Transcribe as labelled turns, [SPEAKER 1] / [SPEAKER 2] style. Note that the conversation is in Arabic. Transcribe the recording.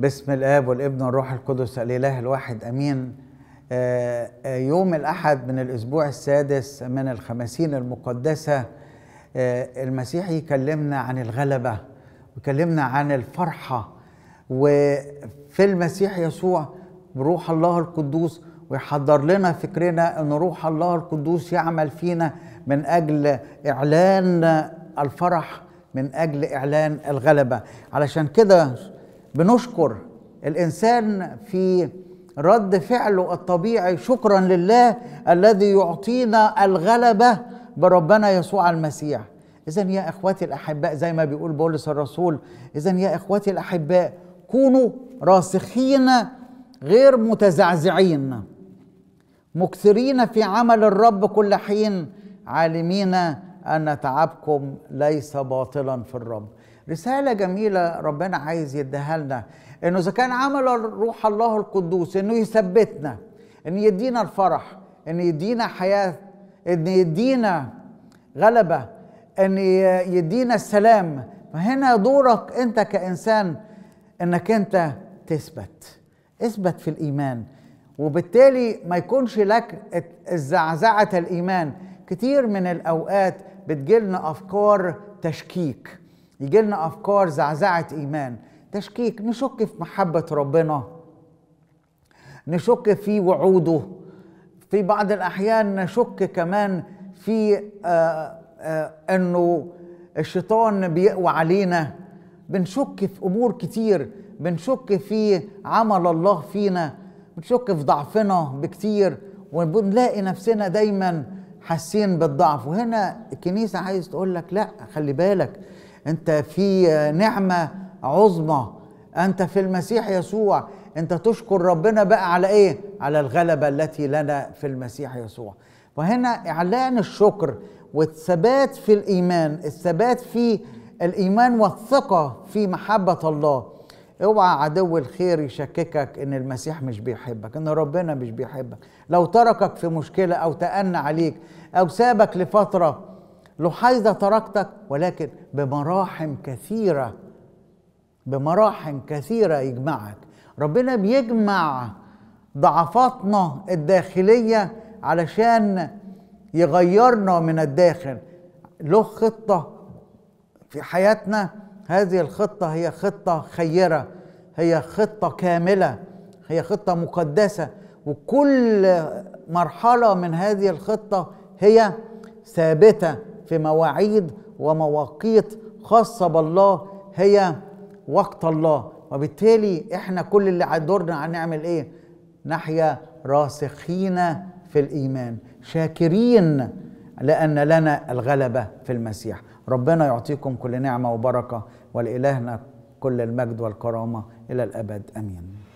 [SPEAKER 1] باسم الاب والابن والروح القدس الاله الواحد امين آه، آه، يوم الاحد من الاسبوع السادس من الخمسين المقدسه آه، المسيح يكلمنا عن الغلبه وكلمنا عن الفرحه وفي المسيح يسوع بروح الله القدوس ويحضر لنا فكرنا ان روح الله القدوس يعمل فينا من اجل اعلان الفرح من اجل اعلان الغلبه علشان كده بنشكر الانسان في رد فعله الطبيعي شكرا لله الذي يعطينا الغلبه بربنا يسوع المسيح اذا يا اخواتي الاحباء زي ما بيقول بولس الرسول اذا يا اخواتي الاحباء كونوا راسخين غير متزعزعين مكثرين في عمل الرب كل حين عالمين أن تعبكم ليس باطلا في الرب رسالة جميلة ربنا عايز يديها لنا إنه إذا كان عمل روح الله القدوس إنه يثبتنا إن يدينا الفرح إن يدينا حياة إن يدينا غلبة إن يدينا السلام فهنا دورك أنت كإنسان إنك أنت تثبت اثبت في الإيمان وبالتالي ما يكونش لك الزعزعة الإيمان كتير من الأوقات بتجيلنا أفكار تشكيك يجيلنا أفكار زعزعة إيمان تشكيك نشك في محبة ربنا نشك في وعوده في بعض الأحيان نشك كمان في آآ آه، آآ آه، أنه الشيطان بيقوى علينا بنشك في أمور كتير بنشك في عمل الله فينا بنشك في ضعفنا بكتير وبنلاقي نفسنا دايماً حاسين بالضعف وهنا الكنيسة عايز تقول لك لا خلي بالك أنت في نعمة عظمى أنت في المسيح يسوع أنت تشكر ربنا بقى على إيه؟ على الغلبة التي لنا في المسيح يسوع وهنا إعلان الشكر والثبات في الإيمان الثبات في الإيمان والثقة في محبة الله اوعى عدو الخير يشككك ان المسيح مش بيحبك ان ربنا مش بيحبك لو تركك في مشكله او تأنى عليك او سابك لفتره لحيظه تركتك ولكن بمراحم كثيره بمراحم كثيره يجمعك ربنا بيجمع ضعفاتنا الداخليه علشان يغيرنا من الداخل له خطه في حياتنا هذه الخطة هي خطة خيرة هي خطة كاملة هي خطة مقدسة وكل مرحلة من هذه الخطة هي ثابتة في مواعيد ومواقيت خاصة بالله هي وقت الله وبالتالي احنا كل اللي دورنا هنعمل ايه؟ نحيا راسخين في الايمان شاكرين لأن لنا الغلبة في المسيح ربنا يعطيكم كل نعمة وبركة ولإلهنا كل المجد والكرامة إلى الأبد أمين